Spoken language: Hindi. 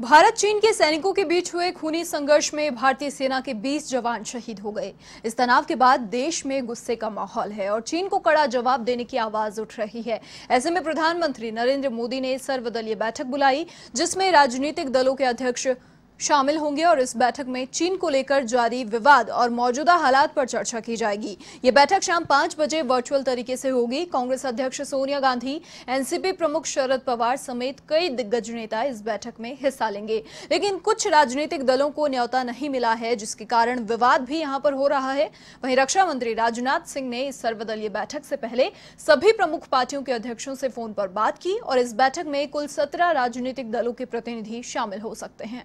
भारत चीन के सैनिकों के बीच हुए खूनी संघर्ष में भारतीय सेना के 20 जवान शहीद हो गए इस तनाव के बाद देश में गुस्से का माहौल है और चीन को कड़ा जवाब देने की आवाज उठ रही है ऐसे में प्रधानमंत्री नरेंद्र मोदी ने सर्वदलीय बैठक बुलाई जिसमें राजनीतिक दलों के अध्यक्ष शामिल होंगे और इस बैठक में चीन को लेकर जारी विवाद और मौजूदा हालात पर चर्चा की जाएगी ये बैठक शाम पांच बजे वर्चुअल तरीके से होगी कांग्रेस अध्यक्ष सोनिया गांधी एनसीपी प्रमुख शरद पवार समेत कई दिग्गज नेता इस बैठक में हिस्सा लेंगे लेकिन कुछ राजनीतिक दलों को न्यौता नहीं मिला है जिसके कारण विवाद भी यहाँ पर हो रहा है वहीं रक्षा मंत्री राजनाथ सिंह ने इस सर्वदलीय बैठक से पहले सभी प्रमुख पार्टियों के अध्यक्षों से फोन पर बात की और इस बैठक में कुल सत्रह राजनीतिक दलों के प्रतिनिधि शामिल हो सकते हैं